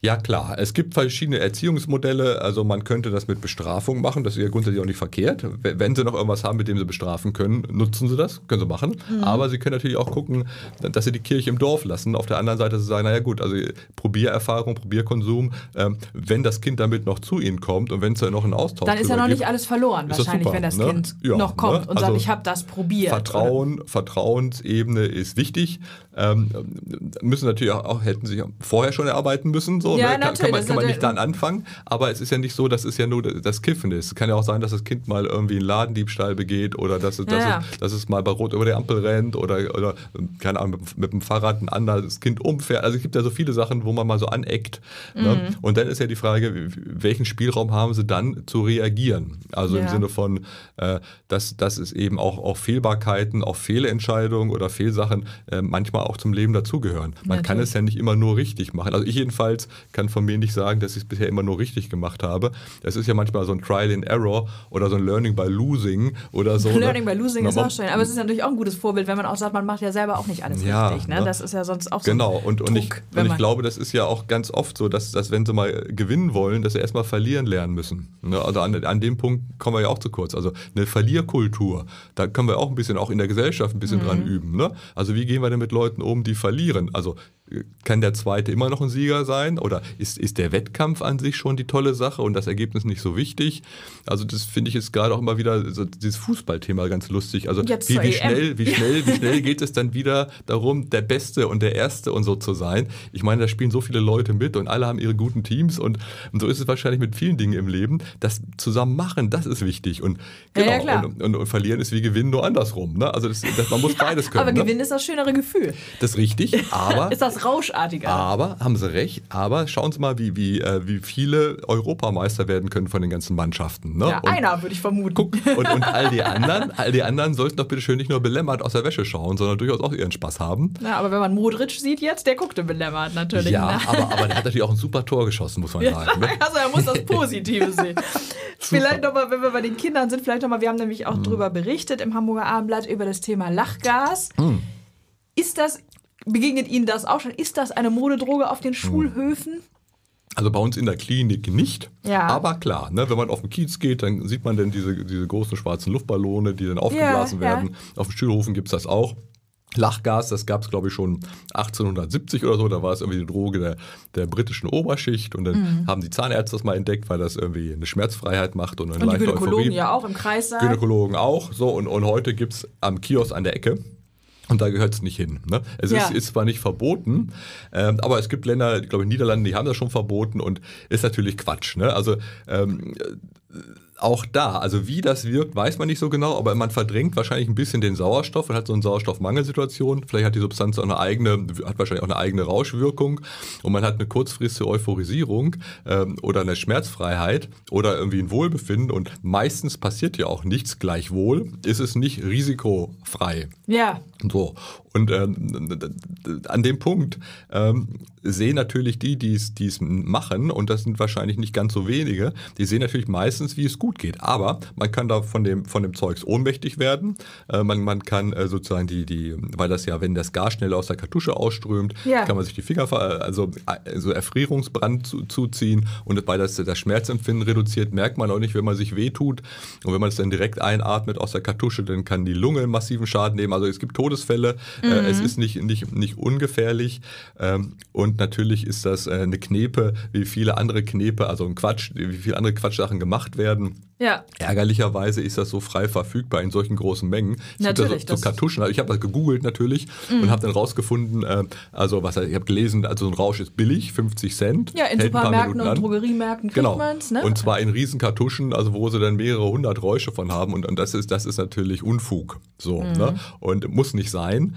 ja klar, es gibt verschiedene Erziehungsmodelle. Also man könnte das mit Bestrafung machen, das ist ja grundsätzlich auch nicht verkehrt. Wenn Sie noch irgendwas haben, mit dem Sie bestrafen können, nutzen Sie das, können Sie machen. Mhm. Aber Sie können natürlich auch gucken, dass Sie die Kirche im Dorf lassen. Auf der anderen Seite Sie sagen, naja gut, also Probiererfahrung, Probierkonsum, ähm, wenn das Kind damit noch zu Ihnen kommt und wenn es da noch einen Austausch gibt. Dann ist ja noch nicht alles verloren wahrscheinlich, super, wenn das ne? Kind ja, noch ne? kommt ne? und sagt, also ich habe das probiert. Vertrauen, oder? Vertrauensebene ist wichtig. Ähm, müssen natürlich auch, hätten Sie vorher schon erarbeiten müssen, so Ne? ja, ne? kann, kann, man, kann man nicht dann anfangen. Aber es ist ja nicht so, dass es ja nur das Kiffen ist. Es kann ja auch sein, dass das Kind mal irgendwie einen Ladendiebstahl begeht oder dass es, ja, ja. es, dass es mal bei Rot über die Ampel rennt oder, oder keine Ahnung, mit, dem Fahrrad ein anderes Kind umfährt. Also es gibt ja so viele Sachen, wo man mal so aneckt. Ne? Mhm. Und dann ist ja die Frage, welchen Spielraum haben sie dann zu reagieren? Also im Sinne von, äh, dass, dass es eben auch, auch Fehlbarkeiten, auch Fehlentscheidungen oder Fehlsachen äh, manchmal auch zum Leben dazugehören. Man Natürlich. kann es ja nicht immer nur richtig machen. Also ich jedenfalls kann von mir nicht sagen, dass ich es bisher immer nur richtig gemacht habe. Es ist ja manchmal so ein Trial and Error oder so ein Learning by Losing oder so. Ne? Learning ne? by Losing Na, ist auch schön, aber es ist natürlich auch ein gutes Vorbild, wenn man auch sagt, man macht ja selber auch nicht alles ja, richtig. Ne? Das ist ja sonst auch genau. so. Genau, und, und, ich, und ich glaube, das ist ja auch ganz oft so, dass, dass wenn sie mal gewinnen wollen, dass sie erstmal verlieren lernen müssen. Ne? Also an, an dem Punkt kommen wir ja auch zu kurz. Also eine Verlierkultur, da können wir auch ein bisschen, auch in der Gesellschaft ein bisschen mhm. dran üben. Ne? Also wie gehen wir denn mit Leuten um, die verlieren? Also kann der zweite immer noch ein Sieger sein? Oder ist, ist der Wettkampf an sich schon die tolle Sache und das Ergebnis nicht so wichtig? Also, das finde ich jetzt gerade auch immer wieder so dieses Fußballthema ganz lustig. Also, jetzt wie, wie schnell, wie schnell, wie schnell geht es dann wieder darum, der Beste und der Erste und so zu sein? Ich meine, da spielen so viele Leute mit und alle haben ihre guten Teams und, und so ist es wahrscheinlich mit vielen Dingen im Leben. Das zusammen machen, das ist wichtig. Und, genau, ja, ja, genau, und, und, und, verlieren ist wie gewinnen, nur andersrum. Ne? Also, das, das, man muss beides können. aber ne? gewinnen ist das schönere Gefühl. Das ist richtig, aber. ist das was Rauschartiger. Aber, haben Sie recht, aber schauen Sie mal, wie, wie, äh, wie viele Europameister werden können von den ganzen Mannschaften. Ne? Ja, und, einer würde ich vermuten. Guck, und, und all, die anderen, all die anderen sollten doch bitte schön nicht nur belämmert aus der Wäsche schauen, sondern durchaus auch ihren Spaß haben. Ja, aber wenn man Modric sieht jetzt, der guckte belämmert natürlich. Ja, na. Ne? aber, aber der hat natürlich auch ein super Tor geschossen, muss man sagen. Ne? Also er muss das Positive sehen. vielleicht nochmal, wenn wir bei den Kindern sind, vielleicht nochmal, wir haben nämlich auch mhm. drüber berichtet im Hamburger Abendblatt über das Thema Lachgas. Mhm. Ist das begegnet Ihnen das auch schon? Ist das eine Modedroge auf den Schulhöfen? Also bei uns in der Klinik nicht. Ja. Aber klar, ne, wenn man auf den Kiez geht, dann sieht man dann diese, diese großen schwarzen Luftballone, die dann aufgeblasen ja, werden. Ja. Auf den Schulhofen gibt es das auch. Lachgas, das gab es, glaube ich, schon 1870 oder so. Da war es irgendwie die Droge der, der britischen Oberschicht. Und dann mhm. haben die Zahnärzte das mal entdeckt, weil das irgendwie eine Schmerzfreiheit macht und eine und leichte die Gynäkologen Euphorie. ja auch im Kreis. Gynäkologen auch. So, und, und heute gibt es am Kiosk an der Ecke und da gehört es nicht hin. Ne? Es ja. ist, ist, zwar nicht verboten, ähm, aber es gibt Länder, ich glaube Niederlande, die haben das schon verboten und ist natürlich Quatsch. Ne? Also ähm, auch da, also wie das wirkt, weiß man nicht so genau, aber man verdrängt wahrscheinlich ein bisschen den Sauerstoff und hat so eine Sauerstoffmangelsituation. Vielleicht hat die Substanz auch eine eigene, hat wahrscheinlich auch eine eigene Rauschwirkung und man hat eine kurzfristige Euphorisierung ähm, oder eine Schmerzfreiheit oder irgendwie ein Wohlbefinden und meistens passiert ja auch nichts gleichwohl, ist es nicht risikofrei. Ja. So. Und ähm, an dem Punkt ähm, sehen natürlich die, die es machen, und das sind wahrscheinlich nicht ganz so wenige, die sehen natürlich meistens, wie es gut geht. Aber man kann da von dem, von dem Zeugs ohnmächtig werden. Äh, man, man kann äh, sozusagen die, die, weil das ja, wenn das Gas schnell aus der Kartusche ausströmt, ja. kann man sich die Finger, also, also Erfrierungsbrand zu, zuziehen. Und weil das das Schmerzempfinden reduziert, merkt man auch nicht, wenn man sich wehtut. Und wenn man es dann direkt einatmet aus der Kartusche, dann kann die Lunge massiven Schaden nehmen. Also es gibt Todesfälle, äh, mhm. es ist nicht, nicht, nicht ungefährlich. Ähm, und natürlich ist das äh, eine Knepe, wie viele andere Knepe, also ein Quatsch, wie viele andere Quatschsachen gemacht werden. Ja. Ärgerlicherweise ist das so frei verfügbar in solchen großen Mengen. Es natürlich, da so, so Kartuschen. Also ich habe das gegoogelt natürlich mm. und habe dann rausgefunden, äh, also was ich habe gelesen, also so ein Rausch ist billig, 50 Cent. Ja, in Supermärkten und Drogeriemärkten genau. kriegt genau. Ne? Und zwar in riesen Kartuschen, also wo sie dann mehrere hundert Räusche von haben und, und das, ist, das ist natürlich Unfug. So, mm. ne? Mhm. Und muss nicht sein.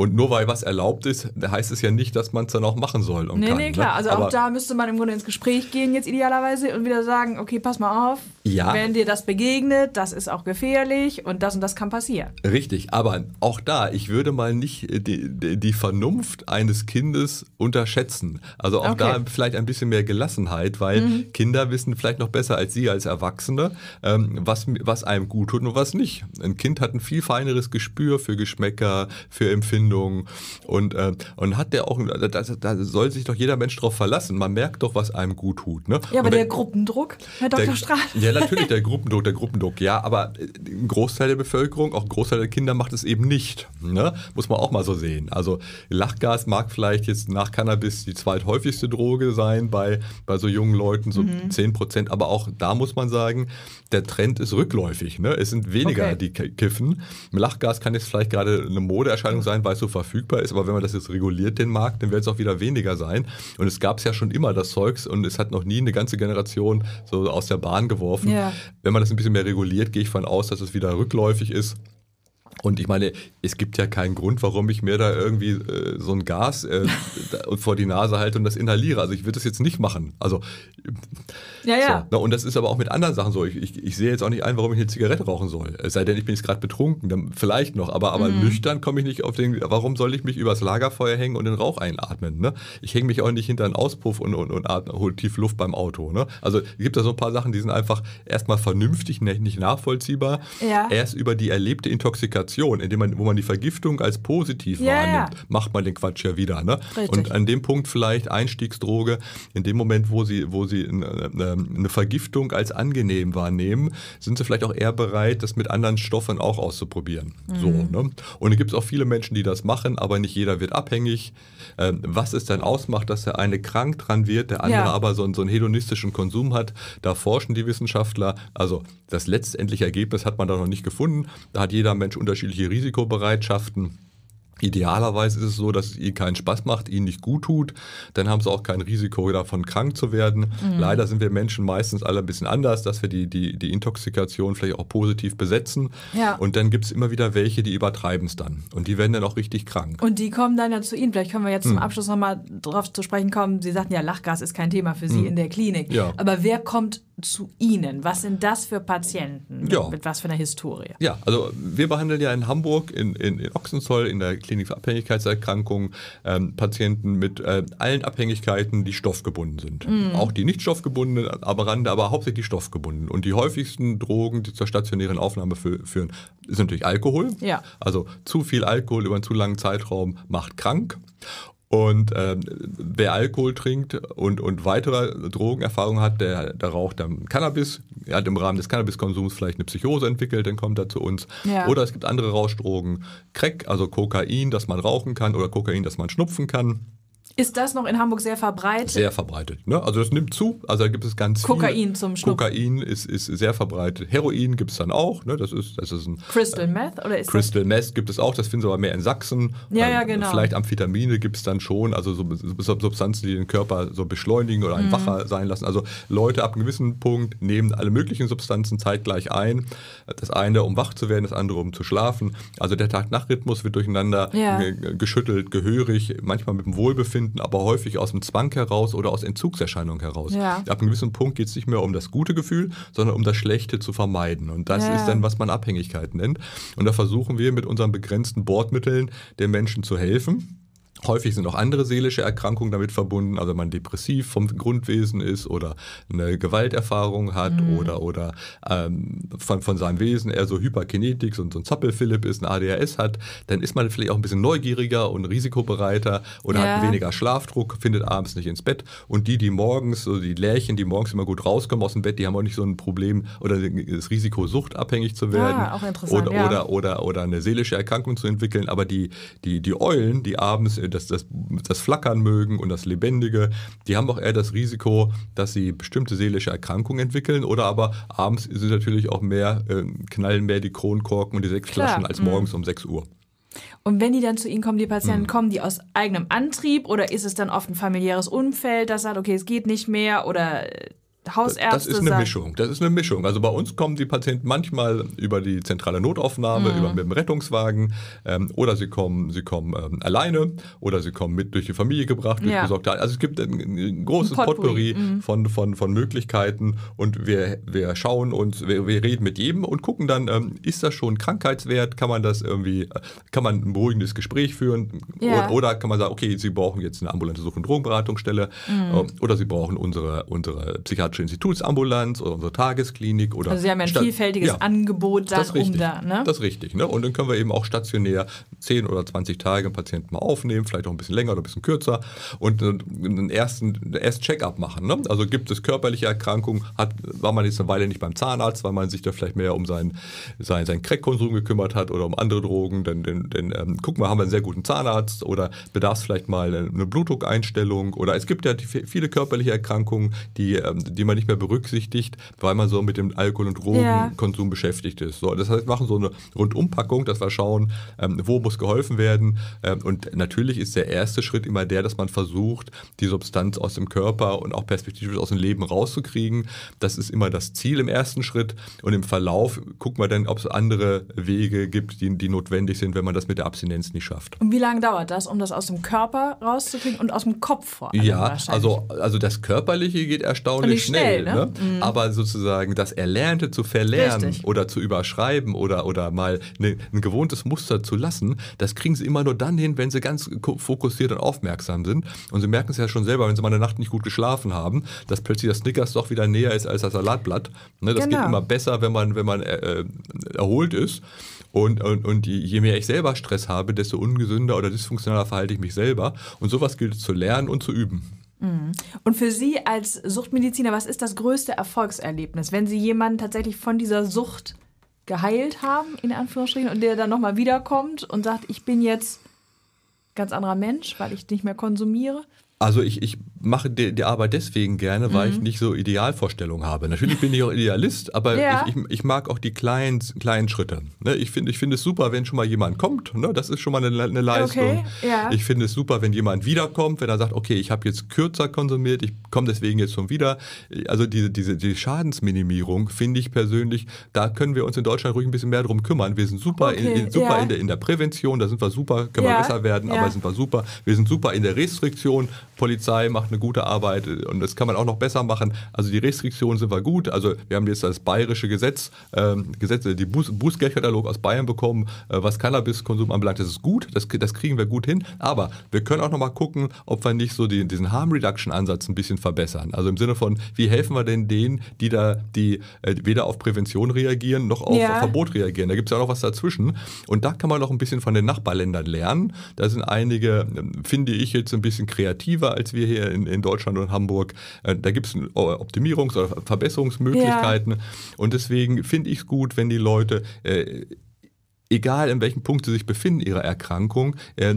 Und nur weil was erlaubt ist, heißt es ja nicht, dass man es dann auch machen soll. Und nee, kann, nee, ne? klar. Ne? Also Aber auch da müsste man im Grunde ins Gespräch gehen, jetzt idealerweise, und wieder sagen: Okay, pass mal auf, ja. wenn dir das begegnet, das ist auch gefährlich und das und das kann passieren. Richtig, aber auch da, ich würde mal nicht äh, die, die Vernunft eines Kindes unterschätzen. Also auch okay. da vielleicht ein bisschen mehr Gelassenheit, weil mhm. Kinder wissen vielleicht noch besser als Sie als Erwachsene, ähm, was, was einem gut tut und was nicht. Ein Kind hat ein viel feineres Gespür für Geschmäcker, für Empfindungen. Verbindung und, äh, und hat der auch, da, da, soll sich doch jeder Mensch drauf verlassen. Man merkt doch, was einem gut tut. Ne? Ja, aber wenn, der Gruppendruck, Herr Dr. Strahl. Ja, natürlich der Gruppendruck, der Gruppendruck, ja, aber äh, ein Großteil der Bevölkerung, auch ein Großteil der Kinder macht es eben nicht. Ne? Muss man auch mal so sehen. Also Lachgas mag vielleicht jetzt nach Cannabis die zweithäufigste Droge sein bei, bei so jungen Leuten, so mhm. 10 Prozent, aber auch da muss man sagen, der Trend ist rückläufig. Ne? Es sind weniger, okay. die kiffen. Lachgas kann jetzt vielleicht gerade eine Modeerscheinung sein, weil Preis so verfügbar ist. Aber wenn man das jetzt reguliert, den Markt, dann wird es auch wieder weniger sein. Und es gab es ja schon immer das Zeugs und es hat noch nie eine ganze Generation so aus der Bahn geworfen. Ja. Wenn man das ein bisschen mehr reguliert, gehe ich von aus, dass es wieder rückläufig ist. Und ich meine, es gibt ja keinen Grund, warum ich mir da irgendwie äh, so ein Gas äh, vor die Nase halte und das inhaliere. Also ich würde das jetzt nicht machen. Also ja, ja. So. Ne, und das ist aber auch mit anderen Sachen so. Ich, ich, ich, sehe jetzt auch nicht ein, warum ich eine Zigarette rauchen soll. Es sei denn, ich bin jetzt gerade betrunken, dann vielleicht noch. Aber, aber mhm. nüchtern komme ich nicht auf den, warum soll ich mich übers Lagerfeuer hängen und den Rauch einatmen? Ne? Ich hänge mich auch nicht hinter einen Auspuff und, und, und hole tief Luft beim Auto. Ne? Also es gibt da so ein paar Sachen, die sind einfach erstmal vernünftig, nicht, nicht nachvollziehbar. Ja. Erst über die erlebte Intoxikation Situation, in dem man, wo man die Vergiftung als positiv ja, wahrnimmt, ja. macht man den Quatsch ja wieder. Ne? Und an dem Punkt vielleicht Einstiegsdroge, in dem Moment, wo sie, wo sie eine, ähm, eine Vergiftung als angenehm wahrnehmen, sind sie vielleicht auch eher bereit, das mit anderen Stoffen auch auszuprobieren. Mhm. So, ne? Und es gibt auch viele Menschen, die das machen, aber nicht jeder wird abhängig. Ähm, was es dann ausmacht, dass der eine krank dran wird, der andere ja. aber so einen, so einen hedonistischen Konsum hat, da forschen die Wissenschaftler. Also das letztendliche Ergebnis hat man da noch nicht gefunden. Da hat jeder Mensch unter unterschiedliche Risikobereitschaften. Idealerweise ist es so, dass es ihnen keinen Spaß macht, ihnen nicht gut tut. Dann haben sie auch kein Risiko, davon krank zu werden. Mhm. Leider sind wir Menschen meistens alle ein bisschen anders, dass wir die, die, die Intoxikation vielleicht auch positiv besetzen. Ja. Und dann gibt es immer wieder welche, die übertreiben es dann. Und die werden dann auch richtig krank. Und die kommen dann ja zu Ihnen. Vielleicht können wir jetzt mhm. zum Abschluss nochmal darauf zu sprechen kommen. Sie sagten ja, Lachgas ist kein Thema für Sie mhm. in der Klinik. Ja. Aber wer kommt zu Ihnen? Was sind das für Patienten? Mit, ja. mit was für einer Historie? Ja, also wir behandeln ja in Hamburg, in, in, in Ochsenzoll, in der Klinik für Abhängigkeitserkrankungen ähm, Patienten mit äh, allen Abhängigkeiten, die stoffgebunden sind. Mhm. Auch die nicht stoffgebundenen Aberrande, aber hauptsächlich die stoffgebunden. Und die häufigsten Drogen, die zur stationären Aufnahme fü führen, sind natürlich Alkohol. Ja. Also zu viel Alkohol über einen zu langen Zeitraum macht krank. Und ähm, wer Alkohol trinkt und, und weitere Drogenerfahrungen hat, der, der raucht dann Cannabis, er hat im Rahmen des Cannabiskonsums vielleicht eine Psychose entwickelt, dann kommt er zu uns. Ja. Oder es gibt andere Rauschdrogen, Crack, also Kokain, das man rauchen kann, oder Kokain, das man schnupfen kann. Ist das noch in Hamburg sehr verbreitet? Sehr verbreitet. Ne? Also das nimmt zu. Also da gibt es ganz Kokain viele. zum Schnupp. Kokain ist, ist sehr verbreitet. Heroin gibt es dann auch. Ne? Das ist, das ist ein, Crystal äh, Meth oder ist Crystal Meth gibt es auch. Das finden Sie aber mehr in Sachsen. Ja, ja, genau. Vielleicht Amphetamine gibt es dann schon. Also so, Substanzen, die den Körper so beschleunigen oder einen mhm. wacher sein lassen. Also Leute ab einem gewissen Punkt nehmen alle möglichen Substanzen zeitgleich ein. Das eine, um wach zu werden, das andere, um zu schlafen. Also der Tag-Nacht-Rhythmus wird durcheinander ja. geschüttelt, gehörig, manchmal mit dem Wohlbefinden stattfinden, aber häufig aus dem Zwang heraus oder aus Entzugserscheinungen heraus. Ja. Ab einem gewissen Punkt geht es nicht mehr um das gute Gefühl, sondern um das Schlechte zu vermeiden. Und das ja. ist dann, was man Abhängigkeit nennt. Und da versuchen wir mit unseren begrenzten Bordmitteln den Menschen zu helfen Häufig sind auch andere seelische Erkrankungen damit verbunden, also wenn man depressiv vom Grundwesen ist oder eine Gewalterfahrung hat mhm. oder, oder ähm, von, von seinem Wesen eher so Hyperkinetik, so, so ein Zappelphilipp ist, ein ADHS hat, dann ist man vielleicht auch ein bisschen neugieriger und risikobereiter oder ja. hat weniger Schlafdruck, findet abends nicht ins Bett. Und die, die morgens, so die Lärchen, die morgens immer gut rauskommen aus dem Bett, die haben auch nicht so ein Problem oder das Risiko, suchtabhängig zu werden ah, auch interessant, oder, ja. oder, oder, oder eine seelische Erkrankung zu entwickeln. Aber die, die, die Eulen, die abends äh, das, das, das Flackern mögen und das Lebendige, die haben auch eher das Risiko, dass sie bestimmte seelische Erkrankungen entwickeln oder aber abends sind natürlich auch mehr, äh, knallen mehr die Kronkorken und die Sechsflaschen als mhm. morgens mhm. um 6 Uhr. Und wenn die dann zu Ihnen kommen, die Patienten, mhm. kommen die aus eigenem Antrieb oder ist es dann oft ein familiäres Umfeld, das sagt, okay, es geht nicht mehr oder äh, Hausärzte. Das ist eine sagen. Mischung. Das ist eine Mischung. Also bei uns kommen die Patienten manchmal über die zentrale Notaufnahme, mhm. über mit dem Rettungswagen ähm, oder sie kommen, sie kommen ähm, alleine oder sie kommen mit durch die Familie gebracht, durch ja. Also es gibt ein, ein großes ein Potpourri, Potpourri mhm. von, von, von Möglichkeiten und wir, wir schauen uns, wir, wir reden mit jedem und gucken dann, ähm, ist das schon krankheitswert? Kann man das irgendwie, äh, kann man ein beruhigendes Gespräch führen? Ja. Oder, oder, kann man sagen, okay, sie brauchen jetzt eine ambulante Such- und Drogenberatungsstelle mhm. Ähm, oder sie brauchen unsere, unsere Psychiatrie Psychiatrische Institutsambulanz oder unsere Tagesklinik oder. Also Sie haben ja ein Stadt vielfältiges ja, Angebot dann um da. Ne? Das ist richtig. Ne? Und dann können wir eben auch stationär 10 oder 20 Tage einen Patienten mal aufnehmen, vielleicht auch ein bisschen länger oder ein bisschen kürzer und einen ersten erst Check-up machen. Ne? Also gibt es körperliche Erkrankungen, hat, war man jetzt eine Weile nicht beim Zahnarzt, weil man sich da vielleicht mehr um seinen, seinen, seinen Crack-Konsum gekümmert hat oder um andere Drogen, dann, dann, dann ähm, gucken wir, haben wir einen sehr guten Zahnarzt oder bedarf es vielleicht mal eine Blutdruckeinstellung oder es gibt ja die, viele körperliche Erkrankungen, die, die ähm, die man nicht mehr berücksichtigt, weil man so mit dem Alkohol- und Drogenkonsum ja. beschäftigt ist. So, das heißt, wir machen so eine Rundumpackung, dass wir schauen, ähm, wo muss geholfen werden. Ähm, und natürlich ist der erste Schritt immer der, dass man versucht, die Substanz aus dem Körper und auch perspektivisch aus dem Leben rauszukriegen. Das ist immer das Ziel im ersten Schritt. Und im Verlauf gucken wir dann, ob es andere Wege gibt, die, die notwendig sind, wenn man das mit der Abstinenz nicht schafft. Und wie lange dauert das, um das aus dem Körper rauszukriegen und aus dem Kopf vor allem? Ja, also, also das Körperliche geht erstaunlich schnell. schnell ne? Ne? Mhm. Aber sozusagen das Erlernte zu verlernen Richtig. oder zu überschreiben oder, oder mal ne, ein gewohntes Muster zu lassen, das kriegen sie immer nur dann hin, wenn sie ganz fokussiert und aufmerksam sind. Und sie merken es ja schon selber, wenn sie mal eine Nacht nicht gut geschlafen haben, dass plötzlich das Snickers doch wieder näher ist als das Salatblatt. Ne? das genau. geht immer besser, wenn man, wenn man äh, äh erholt ist. Und, und, und je mehr ich selber Stress habe, desto ungesünder oder dysfunktionaler verhalte ich mich selber. Und sowas gilt es zu lernen und zu üben. Mhm. Und für Sie als Suchtmediziner, was ist das größte Erfolgserlebnis, wenn Sie jemanden tatsächlich von dieser Sucht geheilt haben, in Anführungsstrichen, und der dann nochmal wiederkommt und sagt, ich bin jetzt ganz anderer Mensch, weil ich nicht mehr konsumiere? Also ich, ich mache die, die Arbeit deswegen gerne, weil mhm. ich nicht so Idealvorstellungen habe. Natürlich bin ich auch Idealist, aber ja. ich, ich, ich, mag auch die kleinen, kleinen Schritte. Ne? Ich finde ich find es super, wenn schon mal jemand kommt. Ne? Das ist schon mal eine, eine Leistung. Okay. Ja. Ich finde es super, wenn jemand wiederkommt, wenn er sagt, okay, ich habe jetzt kürzer konsumiert, ich komme deswegen jetzt schon wieder. Also diese, diese die Schadensminimierung finde ich persönlich, da können wir uns in Deutschland ruhig ein bisschen mehr drum kümmern. Wir sind super, okay. in, in, super ja. in, der, in der Prävention, da sind wir super, können wir besser werden, aber sind wir super. Wir sind super in der Restriktion, Polizei macht eine gute Arbeit äh, und das kann man auch noch besser machen. Also die Restriktionen sind wir gut. Also wir haben jetzt das bayerische Gesetz, ähm, Gesetze, äh, die Buß, Bußgeldkatalog aus Bayern bekommen, äh, was Cannabiskonsum anbelangt. Das ist gut, das, das kriegen wir gut hin. Aber wir können auch noch mal gucken, ob wir nicht so die, diesen Harm Reduction Ansatz ein bisschen verbessern. Also im Sinne von, wie helfen wir denn denen, die da, die äh, weder auf Prävention reagieren noch auf, ja. auf Verbot reagieren. Da gibt es ja auch noch was dazwischen. Und da kann man noch ein bisschen von den Nachbarländern lernen. Da sind einige, ähm, finde ich jetzt ein bisschen kreativer teurer als wir hier in, in Deutschland und Hamburg. Äh, da gibt es Optimierungs- oder Verbesserungsmöglichkeiten. Ja. Und deswegen finde ich es gut, wenn die Leute äh, egal in welchem Punkt sie sich befinden ihrer Erkrankung, äh,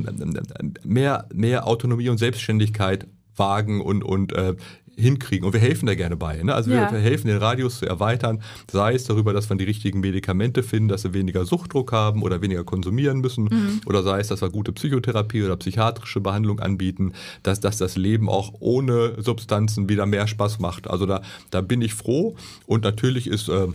mehr, mehr Autonomie und Selbstständigkeit wagen und, und äh, hinkriegen. Und wir helfen da gerne bei. Ne? Also ja. wir helfen, den Radius zu erweitern, sei es darüber, dass wir die richtigen Medikamente finden, dass sie weniger Suchtdruck haben oder weniger konsumieren müssen, mhm. oder sei es, dass wir gute Psychotherapie oder psychiatrische Behandlung anbieten, dass, dass das Leben auch ohne Substanzen wieder mehr Spaß macht. Also da, da bin ich froh und natürlich ist... Äh,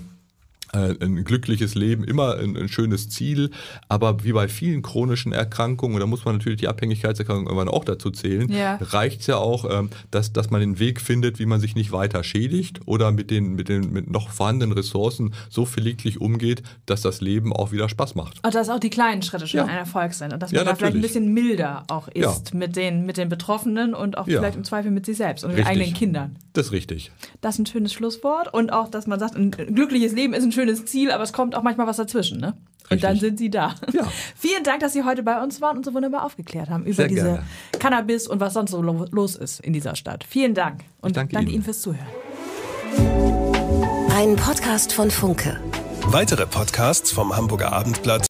äh, ein glückliches Leben, immer ein, ein, schönes Ziel, aber wie bei vielen chronischen Erkrankungen, und da muss man natürlich die Abhängigkeitserkrankung irgendwann auch dazu zählen, ja. reicht es ja auch, ähm, dass, dass man den Weg findet, wie man sich nicht weiter schädigt oder mit den, mit den mit noch vorhandenen Ressourcen so verleglich umgeht, dass das Leben auch wieder Spaß macht. Und dass auch die kleinen Schritte schon ja. ein Erfolg sind und dass man ja, da vielleicht ein bisschen milder auch ist mit, den, mit den Betroffenen und auch vielleicht im Zweifel mit sich selbst und richtig. mit eigenen Kindern. Das ist richtig. Das ist ein schönes Schlusswort und auch, dass man sagt, ein glückliches Leben ist ein schönes schönes Ziel, aber es kommt auch manchmal was dazwischen, ne? Und dann sind sie da. Ja. Vielen Dank, dass Sie heute bei uns waren und so wunderbar aufgeklärt haben über Sehr diese gerne. Cannabis und was sonst so los ist in dieser Stadt. Vielen Dank und ich danke, danke Ihnen. Ihnen fürs Zuhören. Ein Podcast von Funke. Weitere Podcasts vom Hamburger Abendblatt